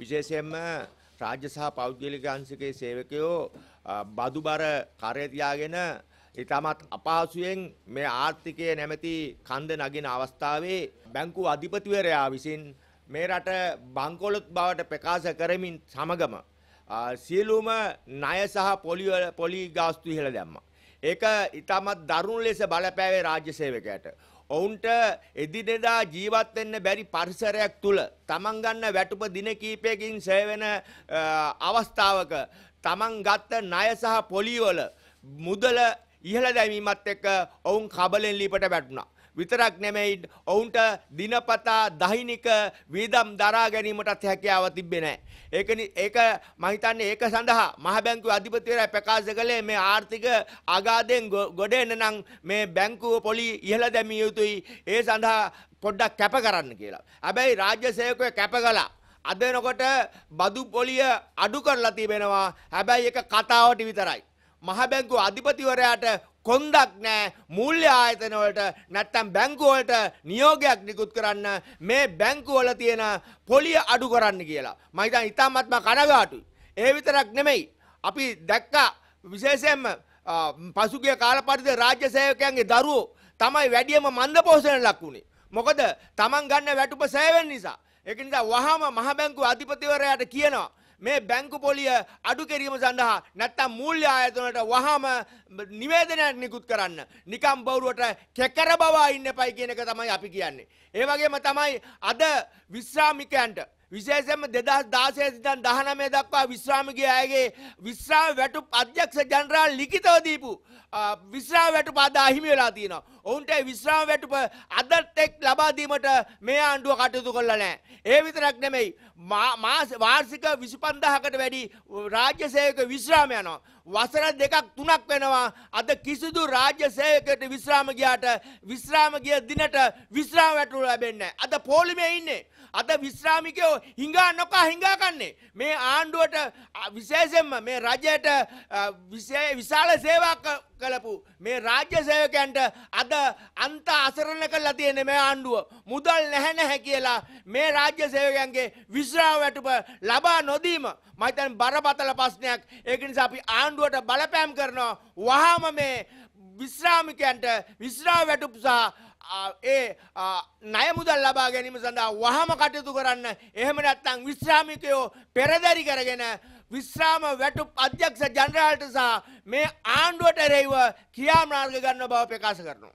විශේෂයෙන්ම රාජ්‍ය සහ පෞද්ගලික අංශකයේ සේවකයෝ බදුබර කරේ තියාගෙන ඊටමත් අපහසුයෙන් මේ ආර්ථිකය නැමැති කන්ද නගින අවස්ථාවේ බැංකු අධිපතිවරයා විසින් මේ රට බංකොලොත් බවට ප්‍රකාශ කරමින් සමගම සියලුම ණය සහ පොලි පොලි ගාස්තු ඉහළ දැම්මා. ඒක ඊටමත් දරුණු ලෙස බලපෑවේ රාජ්‍ය සේවකයාට. ඔවුන්ට එදිනෙදා ජීවත් වෙන්න බැරි පරිසරයක් තුල තමන් ගන්න වැටුප දින කීපයකින් සෑවෙන අවස්ථාවක තමන් ගත්ත ණය සහ පොලිවල මුදල ඉහළ දැමීමත් එක්ක ඔවුන් කබලෙන් ලීපට වැටුණා. විතරක් නෙමෙයි ඔවුන්ට දිනපතා දෛනික වීදම් දරා ගැනීමටත් හැකියාව තිබ්බේ නැහැ. ඒක ඒක මම හිතන්නේ ඒක සඳහා මහ බැංකුවේ අධිපතිවරයා ප්‍රකාශ කළේ මේ ආර්ථික අගාධයෙන් ගොඩ එන නම් මේ බැංකුව පොලි ඉහළ දැමිය යුතුයි. ඒ සඳහා පොඩ්ඩක් කැප කරන්න කියලා. හැබැයි රාජ්‍ය සේවකයෝ කැප කළා. අද වෙනකොට බදු පොලිය අඩු කරලා තිබෙනවා. හැබැයි ඒක කතාවට විතරයි. මහ බැංකුව අධිපතිවරයාට කොන්දක් නෑ මූල්‍ය ආයතනවලට නැත්තම් බැංකුවලට නියෝගයක් නිකුත් කරන්න මේ බැංකුවල තියෙන පොලිය අඩු කරන්න කියලා. මම හිතන්නේ ඉතාමත්ම කනගාටුයි. ඒ විතරක් නෙමෙයි. අපි දැක්කා විශේෂයෙන්ම පසුගිය කාල පරිදි රාජ්‍ය සේවකයන්ගේ දරුවෝ තමයි වැඩියම මන්ද පෝෂණයට ලක් වුණේ. මොකද Taman ගන්න වැටුප සේවෙන් නිසා. ඒක නිසා වහාම මහ බැංකුව අධිපතිවරයාට කියනවා මේ බැංකු පොලිය අඩු කිරීම සඳහා නැත්තම් මූල්‍ය ආයතනට වහම නිවේදනයක් නිකුත් කරන්න. නිකම් බවුරුවට කෙකර බවා ඉන්න එපයි කියන එක තමයි අපි කියන්නේ. ඒ වගේම තමයි අද විශ්‍රාමිකයන්ට විශේෂයෙන්ම 2016 සිටන් 19 දක්වා විශ්‍රාමිකය අයගේ විශ්‍රාම වැටුප් අධ්‍යක්ෂ ජනරාල් ලිඛිතව දීපු විශ්‍රාම වැටුප අද අහිමි වෙලා තියෙනවා. ඔවුන්ට විශ්‍රාම වැටුප අදත් එක් ලබා දීමට මේ ආණ්ඩුව කටයුතු කළා නැහැ. ඒ විතරක් නෙමෙයි වාර්ෂික 25000කට වැඩි රාජ්‍ය සේවක විශ්‍රාම යනවා. වසර දෙකක් තුනක් වෙනවා අද කිසිදු රාජ්‍ය සේවකයෙකුට විශ්‍රාම ගියාට විශ්‍රාම ගිය දිනට විශ්‍රාම වැටුප ලැබෙන්නේ නැහැ. අද පොලිමේ ඉන්නේ. අද විශ්‍රාමිකයෝ හිඟා නොකා හිඟා කන්නේ. මේ ආණ්ඩුවට විශේෂයෙන්ම මේ රජයට විශාල සේවාවක් කළපු මේ රාජ්‍ය සේවකයන්ට අද අන්ත අසරණ කරලා තියෙන මේ ආණ්ඩුව මුදල් නැහැ නැහැ කියලා මේ රාජ්‍ය සේවකයන්ගේ විශ්‍රාම වැටුප ලබා නොදීම මම හිතන්නේ බරපතල ප්‍රශ්නයක් ඒක නිසා අපි ආණ්ඩුවට බලපෑම් කරනවා වහාම මේ විශ්‍රාමිකයන්ට විශ්‍රාම වැටුප සහ ඒ ණය මුදල් ලබා ගැනීම සඳහා වහම කටයුතු කරන්න එහෙම නැත්නම් විශ්‍රාමිකයෝ පෙරදරි කරගෙන විශ්‍රාම වැටුප් අධ්‍යක්ෂ ජනරාල්ට සහ මේ ආණ්ඩුවට එරෙහිව ක්‍රියාමාර්ග ගන්න බව ප්‍රකාශ කරනවා